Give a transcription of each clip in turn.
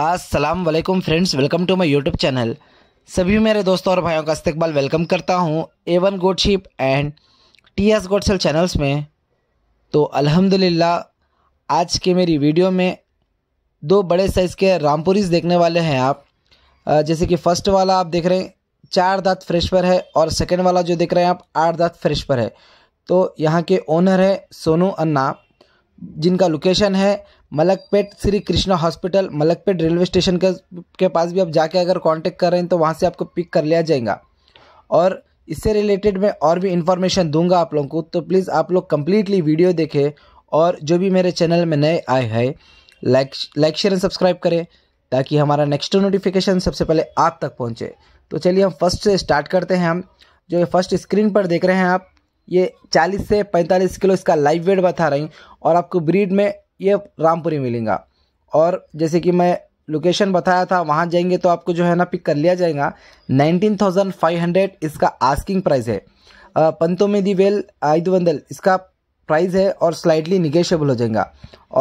अस्सलाम वालेकुम friends welcome to my YouTube channel सभी मेरे दोस्तों और भाइयों का इस्तकबाल वेलकम करता हूँ ए वन गोडशिप एंड टी एस गोडसेल चैनल्स में तो अल्हम्दुलिल्लाह आज के मेरी वीडियो में दो बड़े साइज़ के रामपुरीज देखने वाले हैं आप जैसे कि फ़र्स्ट वाला आप देख रहे हैं चार दांत फ्रेश पर है और सेकेंड वाला जो देख रहे हैं आप आठ दांत फ्रेश पर है तो यहाँ के ओनर है सोनू अन्ना जिनका लोकेशन है Malakpet Shri Krishna hospital Malakpet railway station के के पास भी आप जाके अगर कांटेक्ट कर रहे हैं तो वहाँ से आपको पिक कर लिया जाएगा और इससे रिलेटेड मैं और भी इन्फॉर्मेशन दूंगा आप लोगों को तो प्लीज़ आप लोग कम्प्लीटली वीडियो देखें और जो भी मेरे चैनल में नए आए हैं like like share and subscribe करें ताकि हमारा नेक्स्ट नोटिफिकेशन सबसे पहले आप तक पहुँचे तो चलिए हम फर्स्ट से स्टार्ट करते हैं हम जो ये फर्स्ट स्क्रीन पर देख रहे हैं आप ये 40 से 45 किलो इसका लाइव वेट बता रही और आपको ब्रीड में ये रामपुरी मिलेगा और जैसे कि मैं लोकेशन बताया था वहाँ जाएंगे तो आपको जो है ना पिक कर लिया जाएगा 19,500 इसका आस्किंग प्राइस है पंतोमेदी वेल दंदल इसका प्राइस है और स्लाइडली निगेशियबल हो जाएगा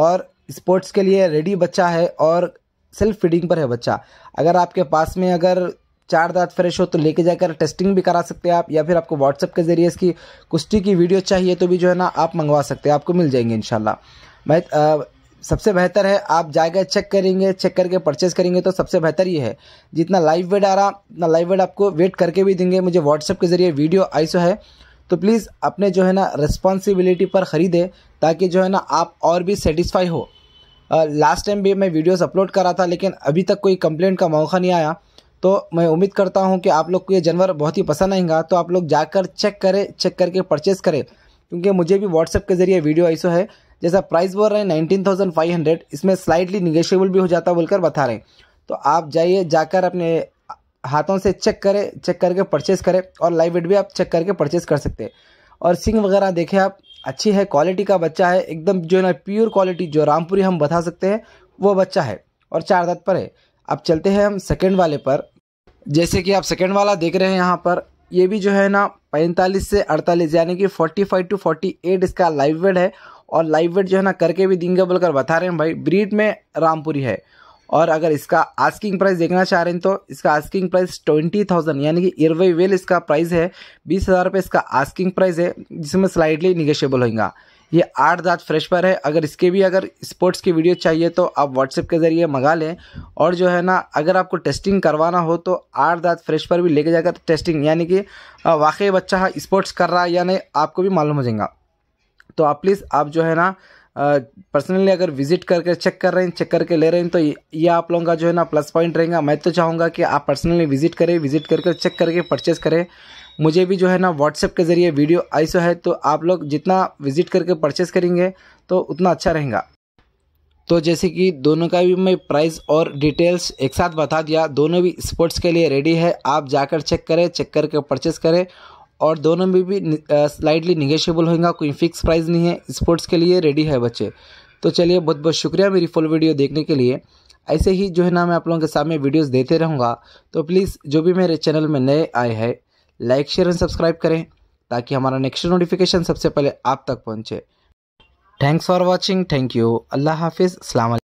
और स्पोर्ट्स के लिए रेडी बच्चा है और सेल्फ फीडिंग पर है बच्चा अगर आपके पास में अगर चार दांत फ्रेश हो तो लेके जाकर टेस्टिंग भी करा सकते हैं आप या फिर आपको व्हाट्सअप के जरिए इसकी कुश्ती की वीडियो चाहिए तो भी जो है ना आप मंगवा सकते हैं आपको मिल जाएंगे इनशाला मैं सबसे बेहतर है आप जाकर चेक करेंगे चेक करके परचेज करेंगे तो सबसे बेहतर ये है जितना लाइव वेट आ रहा उतना लाइव वेट आपको वेट करके भी देंगे मुझे व्हाट्सअप के जरिए वीडियो आई है तो प्लीज़ अपने जो है ना रिस्पॉन्सिबिलिटी पर ख़रीदें ताकि जो है ना आप और भी सेटिस्फाई हो लास्ट टाइम भी मैं वीडियोस अपलोड करा था लेकिन अभी तक कोई कंप्लेंट का मौका नहीं आया तो मैं उम्मीद करता हूँ कि आप लोग को ये जानवर बहुत ही पसंद आएगा तो आप लोग जाकर चेक करें चेक करके परचेज़ करें क्योंकि मुझे भी व्हाट्सएप के जरिए वीडियो ऐसो है जैसा प्राइस बोल रहे हैं नाइनटीन थाउजेंड फाइव हंड्रेड इसमें स्लाइडली निगेशियबल भी हो जाता बोलकर बता रहे हैं तो आप जाइए जाकर अपने हाथों से चेक करें चेक करके परचेज़ करें और लाइव वेट भी आप चेक करके परचेज़ कर सकते हैं और सिंग वगैरह देखें आप अच्छी है क्वालिटी का बच्चा है एकदम जो है ना प्योर क्वालिटी जो रामपुरी हम बता सकते हैं वो बच्चा है और चार दत पर है अब चलते हैं हम सेकेंड वाले पर जैसे कि आप सेकेंड वाला देख रहे हैं यहाँ पर ये भी जो है ना पैंतालीस से अड़तालीस यानी कि forty five to forty eight इसका लाइव वेट है और लाइव वेट जो है ना करके भी दिंगे बोलकर बता रहे हैं भाई ब्रीड में रामपुरी है और अगर इसका आस्किंग प्राइस देखना चाह रहे हैं तो इसका आस्किंग प्राइस ट्वेंटी थाउजेंड यानी कि इरवे वेल इसका प्राइस है बीस हज़ार रुपये इसका आस्किंग प्राइस है जिसमें स्लाइडली निगेशियबल होगा ये आठ दाँत फ्रेश पर है अगर इसके भी अगर स्पोर्ट्स की वीडियो चाहिए तो आप व्हाट्सएप के ज़रिए मंगा लें और जो है ना अगर आपको टेस्टिंग करवाना हो तो आठ दाँत फ्रेश पर भी लेके जाकर टेस्टिंग यानी कि वाकई बच्चा स्पोर्ट्स कर रहा है या नहीं आपको भी मालूम हो जाएगा तो आप प्लीज़ आप जो है ना पर्सनली अगर विजिट करके चेक कर रहे हैं चेक करके ले रहे हैं तो ये आप लोगों का जो है ना प्लस पॉइंट रहेगा मैं तो चाहूँगा कि आप पर्सनली विजिट करें विजिट करके चेक करके परचेस करें मुझे भी जो है ना व्हाट्सएप के ज़रिए वीडियो ऐसा है तो आप लोग जितना विजिट करके परचेस करेंगे तो उतना अच्छा रहेगा तो जैसे कि दोनों का भी मैं प्राइस और डिटेल्स एक साथ बता दिया दोनों भी स्पोर्ट्स के लिए रेडी है आप जाकर चेक करें चेक करके परचेस करें और दोनों में भी स्लाइडली निगेशियबल होगा कोई फिक्स प्राइस नहीं है स्पोर्ट्स के लिए रेडी है बच्चे तो चलिए बहुत बहुत शुक्रिया मेरी फुल वीडियो देखने के लिए ऐसे ही जो है ना मैं आप लोगों के सामने वीडियोस देते रहूँगा तो प्लीज़ जो भी मेरे चैनल में नए आए हैं लाइक शेयर एंड सब्सक्राइब करें ताकि हमारा नेक्स्ट नोटिफिकेशन सबसे पहले आप तक पहुँचे thanks for watching thank you अल्लाह हाफिज़ अल्लाम